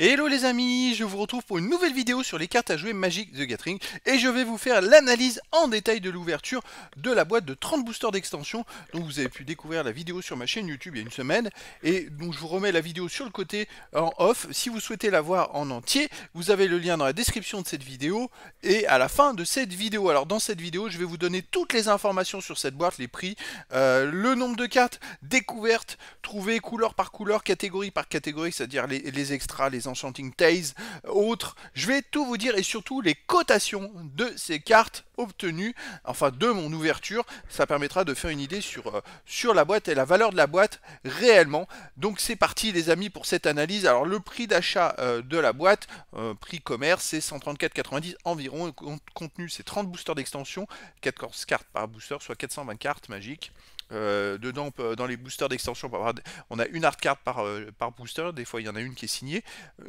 Hello les amis, je vous retrouve pour une nouvelle vidéo sur les cartes à jouer Magic the Gathering et je vais vous faire l'analyse en détail de l'ouverture de la boîte de 30 boosters d'extension dont vous avez pu découvrir la vidéo sur ma chaîne YouTube il y a une semaine et dont je vous remets la vidéo sur le côté en off. Si vous souhaitez la voir en entier, vous avez le lien dans la description de cette vidéo et à la fin de cette vidéo. Alors dans cette vidéo, je vais vous donner toutes les informations sur cette boîte, les prix, euh, le nombre de cartes découvertes, trouvées couleur par couleur, catégorie par catégorie, c'est-à-dire les, les extras, les Enchanting Tales, euh, autres. Je vais tout vous dire et surtout les cotations de ces cartes obtenues, enfin de mon ouverture. Ça permettra de faire une idée sur, euh, sur la boîte et la valeur de la boîte réellement. Donc c'est parti les amis pour cette analyse. Alors le prix d'achat euh, de la boîte, prix commerce, c'est 134,90 environ. Contenu, c'est 30 boosters d'extension, 14 cartes par booster, soit 420 cartes magiques. Euh, dedans, dans les boosters d'extension, on a une art card par, euh, par booster, des fois il y en a une qui est signée,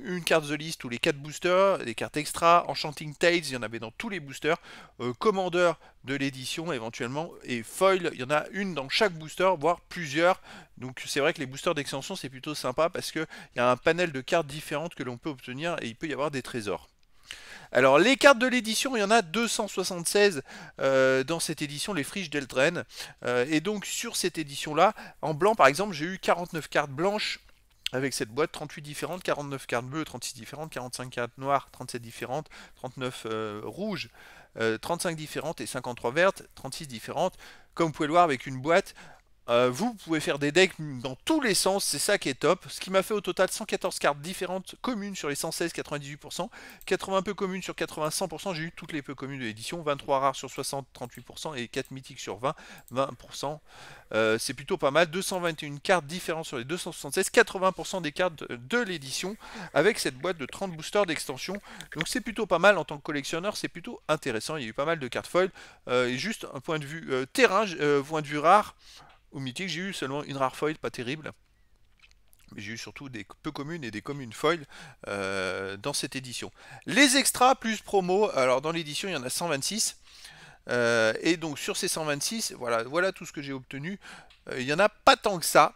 une carte The List ou les 4 boosters, des cartes extra, Enchanting Tales, il y en avait dans tous les boosters, euh, commandeur de l'édition éventuellement, et Foil, il y en a une dans chaque booster, voire plusieurs. Donc c'est vrai que les boosters d'extension c'est plutôt sympa parce qu'il y a un panel de cartes différentes que l'on peut obtenir et il peut y avoir des trésors. Alors les cartes de l'édition, il y en a 276 euh, dans cette édition, les friches d'Eltren. Euh, et donc sur cette édition-là, en blanc par exemple, j'ai eu 49 cartes blanches avec cette boîte, 38 différentes, 49 cartes bleues, 36 différentes, 45 cartes noires, 37 différentes, 39 euh, rouges, 35 différentes et 53 vertes, 36 différentes. Comme vous pouvez le voir avec une boîte, euh, vous pouvez faire des decks dans tous les sens, c'est ça qui est top. Ce qui m'a fait au total 114 cartes différentes, communes sur les 116, 98%, 80 peu communes sur 80, 100%, j'ai eu toutes les peu communes de l'édition, 23 rares sur 60, 38%, et 4 mythiques sur 20, 20%. Euh, c'est plutôt pas mal, 221 cartes différentes sur les 276, 80% des cartes de l'édition, avec cette boîte de 30 boosters d'extension. Donc c'est plutôt pas mal, en tant que collectionneur, c'est plutôt intéressant, il y a eu pas mal de cartes foil. Euh, et juste un point de vue terrain, point de vue rare. Au mythique, j'ai eu seulement une rare foil, pas terrible. Mais j'ai eu surtout des peu communes et des communes foil euh, dans cette édition. Les extras plus promo, alors dans l'édition, il y en a 126. Euh, et donc sur ces 126, voilà, voilà tout ce que j'ai obtenu. Euh, il n'y en a pas tant que ça.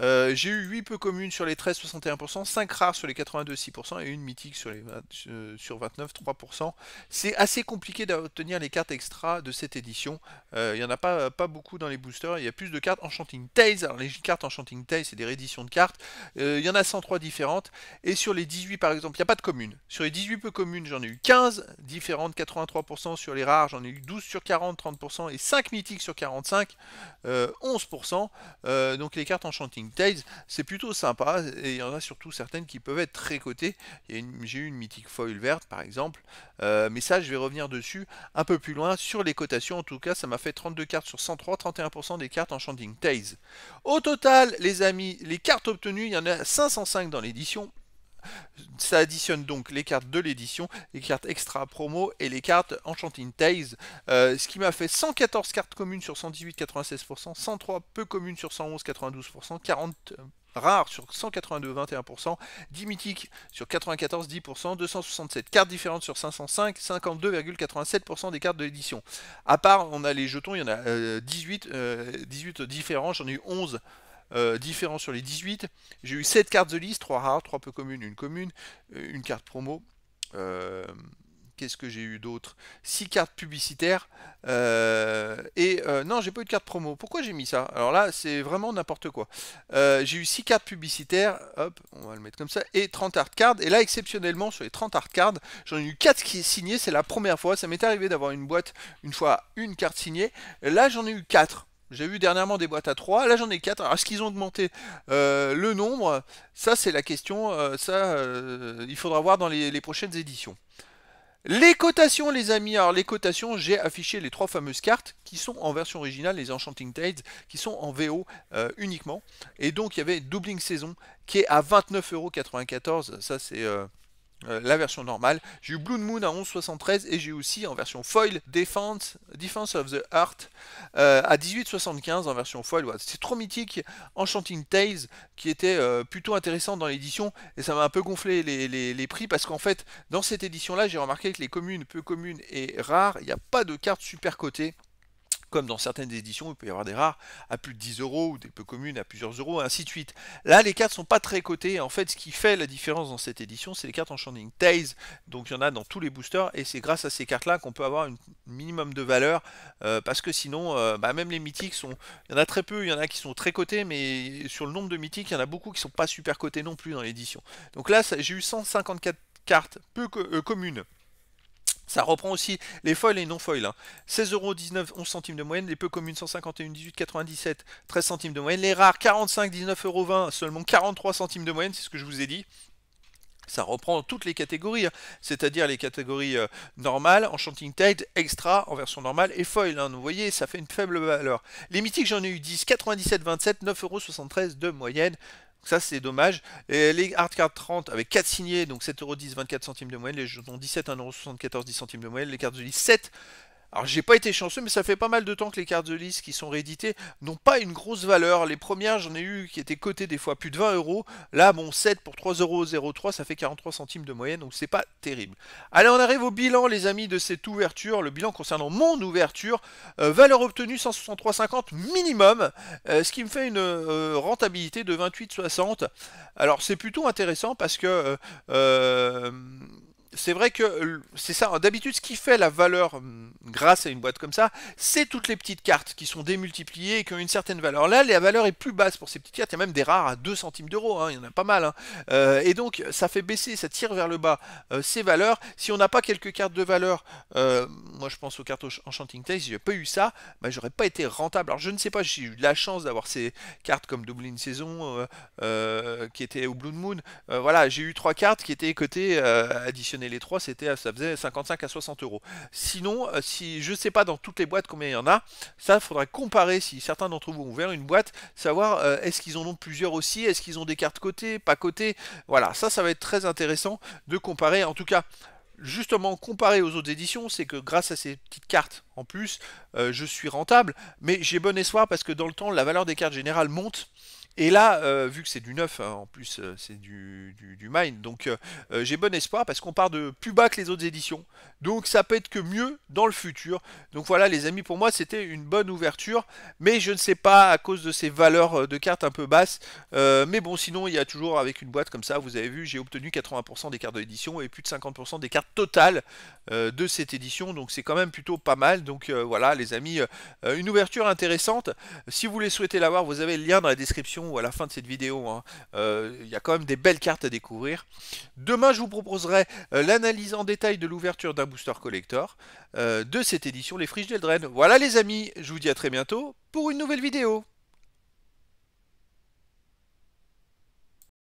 Euh, j'ai eu 8 peu communes sur les 13, 61%, 5 rares sur les 82, 6% et une mythique sur, les 20, euh, sur 29, 3%. C'est assez compliqué d'obtenir les cartes extra de cette édition. Il euh, n'y en a pas, pas beaucoup dans les boosters. Il y a plus de cartes Enchanting Tails. Alors les cartes Enchanting Tails, c'est des rééditions de cartes. Il y en a 103 différentes. Et sur les 18 par exemple, il n'y a pas de communes. Sur les 18 peu communes, j'en ai eu 15 différentes, 83% sur les rares, j'en ai eu 12 sur 40, 30% et 5 mythiques sur 45, 11%. donc les cartes Enchanting c'est plutôt sympa, et il y en a surtout certaines qui peuvent être très cotées. J'ai eu une mythique foil verte par exemple, euh, mais ça je vais revenir dessus un peu plus loin sur les cotations. En tout cas, ça m'a fait 32 cartes sur 103, 31% des cartes en Enchanting Tales. Au total, les amis, les cartes obtenues, il y en a 505 dans l'édition, ça additionne donc les cartes de l'édition, les cartes extra promo et les cartes Enchanting Tales, euh, ce qui m'a fait 114 cartes communes sur 118, 96%, 103 peu communes sur 111, 92%, 40 rares sur 182, 21%, 10 mythiques sur 94, 10%, 267 cartes différentes sur 505, 52,87% des cartes de l'édition. À part, on a les jetons, il y en a 18, euh, 18 euh, différents, j'en ai eu 11 euh, différents sur les 18. J'ai eu 7 cartes de liste, 3 rares, 3 peu communes, une commune, euh, une carte promo. Euh, qu'est-ce que j'ai eu d'autre 6 cartes publicitaires. Euh, et non, j'ai pas eu de carte promo. Pourquoi j'ai mis ça Alors là, c'est vraiment n'importe quoi. j'ai eu 6 cartes publicitaires. Hop, on va le mettre comme ça. Et 30 art cards. Et là, exceptionnellement, sur les 30 art cards, j'en ai eu 4 qui est signées, C'est la première fois. Ça m'est arrivé d'avoir une boîte une fois une carte signée. Là, j'en ai eu 4. J'ai vu dernièrement des boîtes à 3, là j'en ai 4. Alors est-ce qu'ils ont augmenté euh, le nombre Ça c'est la question, euh, ça euh, il faudra voir dans les, prochaines éditions. Les cotations les amis, alors les cotations j'ai affiché les trois fameuses cartes qui sont en version originale, les Enchanting Tales, qui sont en VO uniquement. Et donc il y avait Doubling Saison qui est à 29,94€, ça c'est euh, la version normale. J'ai eu Blood Moon à 11,73 et j'ai aussi en version foil Defense, of the Heart euh, à 18,75 en version foil. C'est trop mythique. Enchanting Tales qui était euh, plutôt intéressant dans l'édition et ça m'a un peu gonflé les, les prix parce qu'en fait, dans cette édition là, j'ai remarqué que les communes peu communes et rares, il n'y a pas de cartes super cotées comme dans certaines éditions, il peut y avoir des rares à plus de 10 euros ou des peu communes à plusieurs euros, ainsi de suite. Là, les cartes sont pas très cotées. En fait, ce qui fait la différence dans cette édition, c'est les cartes Enchanting Taze. Donc, il y en a dans tous les boosters et c'est grâce à ces cartes-là qu'on peut avoir un minimum de valeur euh, parce que sinon, euh, bah, même les mythiques sont. Il y en a très peu, il y en a qui sont très cotés, mais sur le nombre de mythiques, il y en a beaucoup qui ne sont pas super cotés non plus dans l'édition. Donc là, j'ai eu 154 cartes peu euh, communes ça reprend aussi les foils et non-foils. 16,19 16,19€, 11 centimes de moyenne. Les peu communes, 97 13 centimes de moyenne. Les rares, 45, 20 seulement 43 centimes de moyenne, c'est ce que je vous ai dit ça reprend toutes les catégories, hein. c'est-à-dire les catégories euh, normales, Enchanting Tide, Extra en version normale et Foil. Hein. vous voyez, ça fait une faible valeur. Les mythiques, j'en ai eu 10, 97, 27, 9,73€ de moyenne ça c'est dommage. Et les hardcards 30 avec 4 signés, donc 7,10€, 24 centimes de moyenne, les jetons 17, 1,74€, 10 centimes de moyenne, les cartes de 7 alors j'ai pas été chanceux, mais ça fait pas mal de temps que les cartes de liste qui sont rééditées n'ont pas une grosse valeur. Les premières, j'en ai eu qui étaient cotées des fois plus de 20 euros. Là, bon, 7 pour 3,03€, ça fait 43 centimes de moyenne, donc c'est pas terrible. Allez, on arrive au bilan, les amis, de cette ouverture. Le bilan concernant mon ouverture, euh, valeur obtenue 163,50 minimum, euh, ce qui me fait une euh, rentabilité de 28,60. Alors c'est plutôt intéressant parce que c'est vrai que euh, c'est ça. Hein, d'habitude, ce qui fait la valeur hum, grâce à une boîte comme ça, c'est toutes les petites cartes qui sont démultipliées et qui ont une certaine valeur. Là, la valeur est plus basse pour ces petites cartes. Il y a même des rares à 2 centimes d'euros. Hein, il y en a pas mal. Hein. Euh, et donc, ça fait baisser, ça tire vers le bas euh, ces valeurs. Si on n'a pas quelques cartes de valeur, moi je pense aux cartes Enchanting Tales, si pas eu ça, mais bah, j'aurais pas été rentable. Alors, je ne sais pas, j'ai eu de la chance d'avoir ces cartes comme Dublin Saison qui était au Blue Moon. voilà, j'ai eu trois cartes qui étaient côté additionnelles les trois, c'était euh, ça faisait 55 à 60 euros. Sinon, euh, si je sais pas dans toutes les boîtes combien il y en a, ça faudrait comparer si certains d'entre vous ont ouvert une boîte, savoir euh, est-ce qu'ils en ont plusieurs aussi, est-ce qu'ils ont des cartes côté, pas côté. Voilà, ça, ça va être très intéressant de comparer. En tout cas, justement comparé aux autres éditions, c'est que grâce à ces petites cartes en plus, je suis rentable, mais j'ai bon espoir parce que dans le temps, la valeur des cartes générales monte. Et là, euh, vu que c'est du neuf, hein, en plus euh, c'est du, du, mine, donc euh, j'ai bon espoir parce qu'on part de plus bas que les autres éditions. Donc ça peut être que mieux dans le futur. Donc voilà les amis, pour moi c'était une bonne ouverture, mais je ne sais pas à cause de ces valeurs de cartes un peu basses. mais bon, sinon il y a toujours avec une boîte comme ça, vous avez vu, j'ai obtenu 80% des cartes de l'édition et plus de 50% des cartes totales de cette édition. Donc c'est quand même plutôt pas mal. Donc voilà les amis, une ouverture intéressante. Si vous voulez souhaiter l'avoir, vous avez le lien dans la description ou à la fin de cette vidéo. Hein. Euh, il y a quand même des belles cartes à découvrir. Demain, je vous proposerai euh, l'analyse en détail de l'ouverture d'un booster collector euh, de cette édition, les friches d'eldren Voilà les amis, je vous dis à très bientôt pour une nouvelle vidéo.